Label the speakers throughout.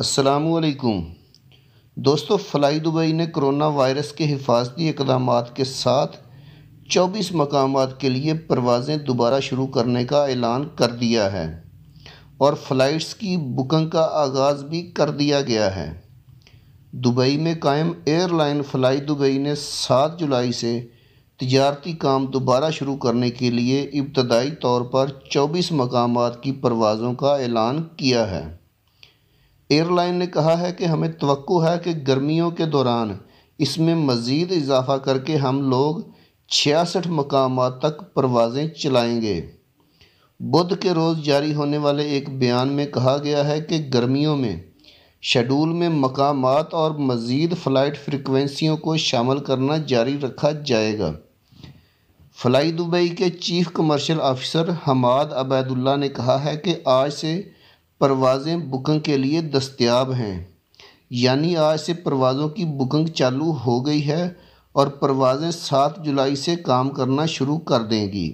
Speaker 1: असलकुम दोस्तों fly Dubai ने कोरोना वायरस के हिफाजती इकदाम के साथ 24 मकाम के लिए परवाज़ें दोबारा शुरू करने का ऐलान कर दिया है और फ़्लाइट्स की बुकिंग का आगाज़ भी कर दिया गया है दुबई में कायम एयरलाइन फ़्लाई दुबई ने 7 जुलाई से तजारती काम दोबारा शुरू करने के लिए इब्तदाई तौर पर 24 मकाम की परवाज़ों का ऐलान किया है एयरलाइन ने कहा है कि हमें तो है कि गर्मियों के दौरान इसमें मज़ीद इजाफा करके हम लोग छियासठ मकाम तक परवाज़ें चलाएँगे बुध के रोज़ जारी होने वाले एक बयान में कहा गया है कि गर्मियों में शेडूल में मकाम और मज़ीद फ़्लाइट फ्रिक्वेंसियों को शामिल करना जारी रखा जाएगा फ़्लाई दुबई के chief commercial officer Hamad Obaidullah ने कहा है कि आज से परवाज़ें बुकिंग के लिए दस्तियाब हैं यानी आज से परवाज़ों की बुकिंग चालू हो गई है और परवाज़ें सात जुलाई से काम करना शुरू कर देंगी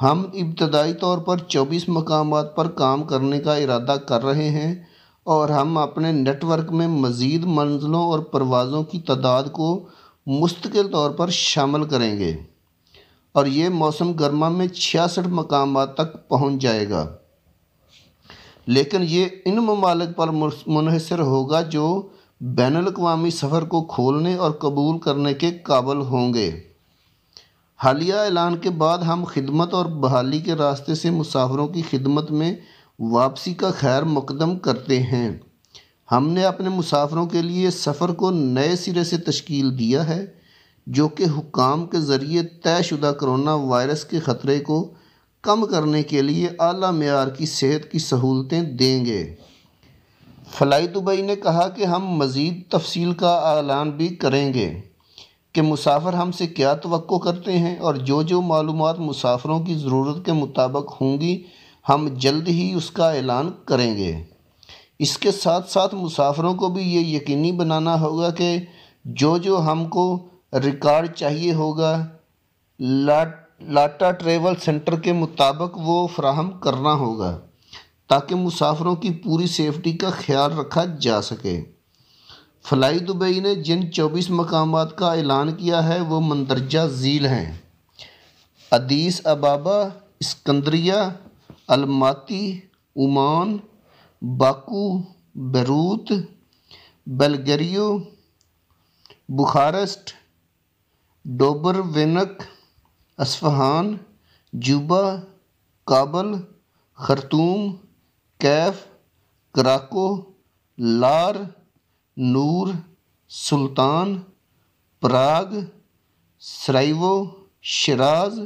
Speaker 1: हम इब्तदाई तौर पर चौबीस मकाम पर काम करने का इरादा कर रहे हैं और हम अपने नेटवर्क में मज़ीद मंजिलों और परवाज़ों की तादाद को मुस्तकिल तौर पर शामिल करेंगे और ये मौसम गर्मा में छियासठ मकाम तक पहुंच जाएगा लेकिन ये इन ममालिक पर मुनहसर होगा जो बैन अवी सफ़र को खोलने और कबूल करने के काबल होंगे हालिया ऐलान के बाद हम खिदमत और बहाली के रास्ते से मुसाफरों की खिदमत में वापसी का खैर मुकदम करते हैं हमने अपने मुसाफरों के लिए सफ़र को नए सिरे से तश्कील दिया है जो कि हुकाम के ज़रिए तयशुदा करोना वायरस के ख़तरे को कम करने के लिए अली मैार की सेहत की सहूलतें देंगे फलाई दुबई ने कहा कि हम मज़ीद तफसील का ऐलान भी करेंगे कि मुसाफर हमसे क्या तो करते हैं और जो जो मालूम मुसाफरों की ज़रूरत के मुताबिक होंगी हम जल्द ही उसका ऐलान करेंगे इसके साथ साथ मुसाफरों को भी ये यकीनी बनाना होगा कि जो जो हमको रिकॉर्ड चाहिए होगा लाट लाटा ट्रेवल सेंटर के मुताबिक वो फ्राहम करना होगा ताकि मुसाफरों की पूरी सेफ्टी का ख्याल रखा जा सके फलाई दुबई ने जिन चौबीस मकाम का ऐलान किया है वो मंदरजा झील हैं अदीस अबाबा इसकंदरिया Almaty Amman Baku Beirut Belgrade Bucharest डोबर वेनक असफहान जुबा काबल खरतूम कैफ कराको लार नूर सुल्तान प्राग सराइवो शराज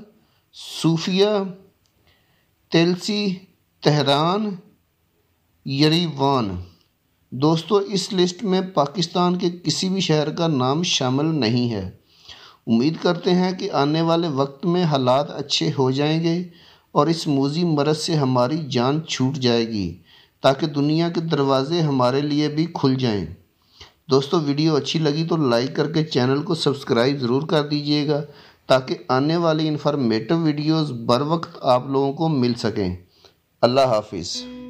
Speaker 1: सूफिया तेलसी तहरान यरीवान दोस्तों इस लिस्ट में पाकिस्तान के किसी भी शहर का नाम शामिल नहीं है उम्मीद करते हैं कि आने वाले वक्त में हालात अच्छे हो जाएंगे और इस मूजी मरज़ से हमारी जान छूट जाएगी ताकि दुनिया के दरवाज़े हमारे लिए भी खुल जाएं दोस्तों वीडियो अच्छी लगी तो लाइक करके चैनल को सब्सक्राइब ज़रूर कर दीजिएगा ताकि आने वाली इन्फॉर्मेटिव वीडियोज़ बर वक्त आप लोगों को मिल सकें अल्लाह हाफिज़